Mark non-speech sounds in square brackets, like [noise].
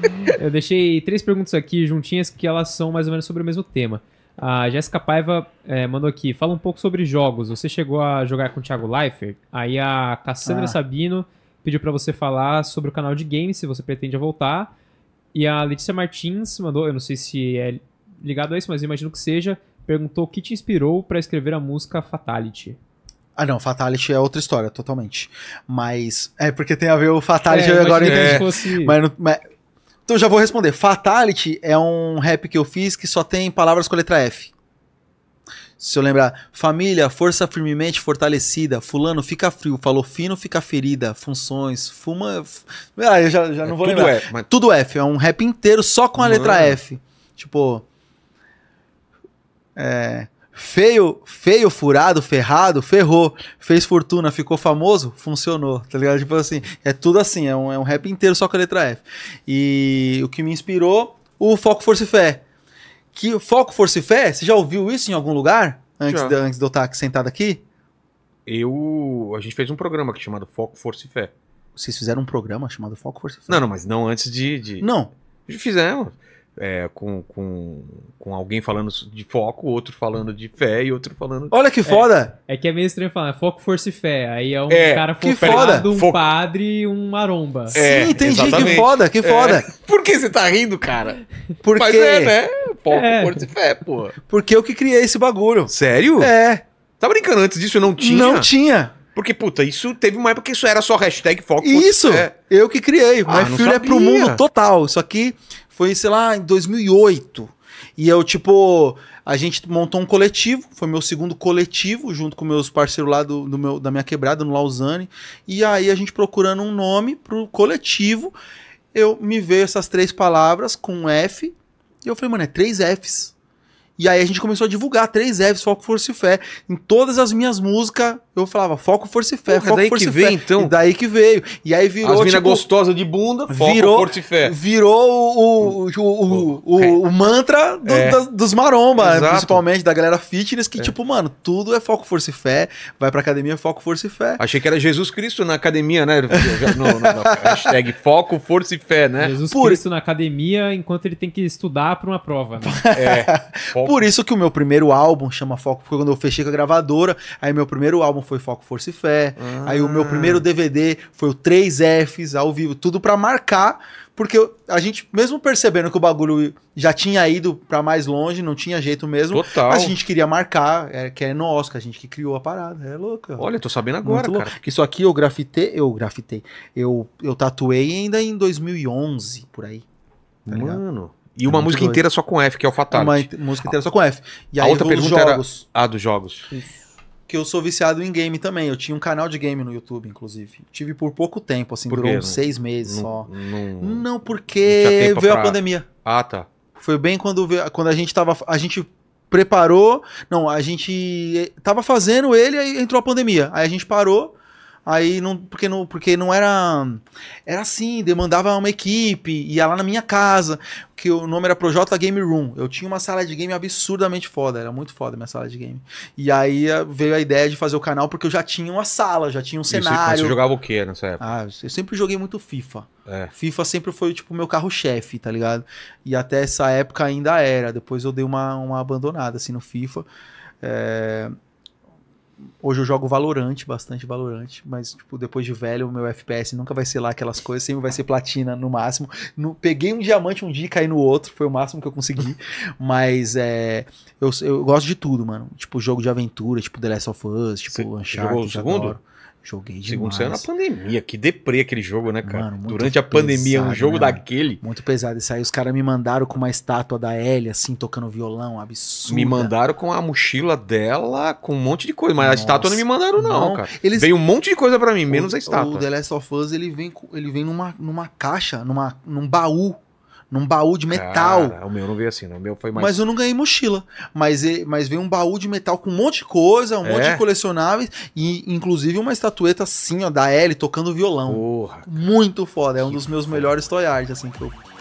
[laughs] Eu deixei três perguntas aqui juntinhas que elas são mais ou menos sobre o mesmo tema. A Jéssica Paiva é, mandou aqui, fala um pouco sobre jogos. Você chegou a jogar com o Thiago Leifert? Aí a Cassandra ah. Sabino pediu para você falar sobre o canal de games, se você pretende voltar. E a Letícia Martins mandou, eu não sei se é ligado a isso, mas imagino que seja, perguntou o que te inspirou para escrever a música Fatality. Ah, não, Fatality é outra história, totalmente. Mas. É, porque tem a ver o é, Fatality é, agora em É. Fosse... Mas, mas então já vou responder. Fatality é um rap que eu fiz que só tem palavras com a letra F. Se eu lembrar, família, força firmemente fortalecida, fulano fica frio, falou fino fica ferida, funções, fuma. Ah, eu já, já é não vou tudo lembrar. F, é, mas... Tudo F, é um rap inteiro só com a Mano. letra F. Tipo. É. Feio, feio, furado, ferrado, ferrou. Fez fortuna, ficou famoso, funcionou, tá ligado? Tipo assim, é tudo assim, é um, é um rap inteiro só com a letra F. E o que me inspirou, o Foco, Força e Fé. Que Foco, Força e Fé, você já ouviu isso em algum lugar? Antes, de, antes de eu estar sentado aqui? Eu. A gente fez um programa aqui é chamado Foco, Força e Fé. Vocês fizeram um programa chamado Foco, Força e Fé? Não, não, mas não antes de. de... Não. Fizemos é, com, com, com alguém falando de foco, outro falando de fé e outro falando. Olha que é, foda! É, é que é meio estranho falar foco, força e fé. Aí é um é, cara focado, um Fo... padre e um maromba. Sim, é, entendi. que foda, que é. foda. [laughs] Por que você tá rindo, cara? Porque... Mas é, né? Foco, força e fé, pô. Porque eu que criei esse bagulho. Sério? É. Tá brincando, antes disso eu não tinha? Não tinha. Porque, puta, isso teve uma época que isso era só hashtag foco. Isso! É. Eu que criei. Ah, My Fury é pro mundo total. Isso aqui foi, sei lá, em 2008. E eu, tipo, a gente montou um coletivo, foi meu segundo coletivo, junto com meus parceiros lá do, do meu, da minha quebrada, no Lausanne. E aí a gente procurando um nome pro coletivo, eu me veio essas três palavras com F. E eu falei, mano, é três Fs. E aí a gente começou a divulgar três Fs, foco, força e fé. Em todas as minhas músicas, eu falava foco, força e fé, Porra, foco, daí força que e veio, fé. Então. E daí que veio. E aí virou. As minhas tipo, gostosa de bunda, foco, virou, força e fé. Virou o, o, o, o, o mantra do, é. dos maromba, né? Exato. principalmente da galera fitness, que é. tipo, mano, tudo é foco, força e fé. Vai pra academia, foco, força e fé. Achei que era Jesus Cristo na academia, né? no, no, no, hashtag foco, força e fé, né? Jesus Por... Cristo na academia enquanto ele tem que estudar pra uma prova, né? É. Foco, [laughs] Foco. Por isso que o meu primeiro álbum chama Foco, porque quando eu fechei com a gravadora, aí meu primeiro álbum foi Foco, Força e Fé. Ah. Aí o meu primeiro DVD foi o 3Fs ao vivo, tudo para marcar, porque a gente, mesmo percebendo que o bagulho já tinha ido para mais longe, não tinha jeito mesmo. Total. a gente queria marcar, é, que é nosso, que a gente que criou a parada. É louco. Olha, tô sabendo agora, cara. Isso aqui eu grafitei, eu grafitei. Eu, eu tatuei ainda em 2011, por aí. Tá Mano. Ligado? E uma é música doido. inteira só com F, que é o Fatality. Uma música inteira só com F. E a outra pergunta jogos. era a dos jogos. Isso. Que eu sou viciado em game também. Eu tinha um canal de game no YouTube, inclusive. Tive por pouco tempo, assim, por durou uns seis meses não, só. Não, não porque não veio pra... a pandemia. Ah, tá. Foi bem quando, veio, quando a gente tava. A gente preparou. Não, a gente tava fazendo ele e entrou a pandemia. Aí a gente parou. Aí não, porque não, porque não era era assim, demandava uma equipe, ia lá na minha casa, que o nome era Projota Game Room. Eu tinha uma sala de game absurdamente foda, era muito foda a minha sala de game. E aí eh, veio a ideia de fazer o canal porque eu já tinha uma sala, já tinha um cenário. você, você jogava o que nessa época? Ah, eu sempre joguei muito FIFA. É. FIFA sempre foi tipo meu carro-chefe, tá ligado? E até essa época ainda era. Depois eu dei uma, uma abandonada assim no FIFA. É, Hoje eu jogo valorante, bastante valorante, mas tipo, depois de velho, o meu FPS nunca vai ser lá aquelas coisas, sempre vai ser platina no máximo. No, peguei um diamante um dia e caí no outro, foi o máximo que eu consegui. [laughs] mas é, eu, eu gosto de tudo, mano. Tipo, jogo de aventura, tipo The Last of Us, tipo Você Uncharted. Jogou o segundo? Adoro. Joguei demais. Segundo saiu na pandemia, que deprê aquele jogo, né, cara? Mano, Durante a pandemia, um jogo né, daquele. Muito pesado. Isso aí os caras me mandaram com uma estátua da Ellie, assim, tocando violão, absurdo. Me mandaram com a mochila dela, com um monte de coisa. Mas Nossa, a estátua não me mandaram, não, não cara. Eles... Veio um monte de coisa para mim, menos a estátua. O The Last of Us, ele vem, ele vem numa, numa caixa, numa, num baú num baú de metal. Cara, o meu não veio assim, não. o meu foi mais. Mas eu não ganhei mochila. Mas, mas veio um baú de metal com um monte de coisa, um é? monte de colecionáveis e inclusive uma estatueta assim, ó, da Ellie tocando violão. Porra, Muito foda, é um dos meus foda. melhores toyards assim, que eu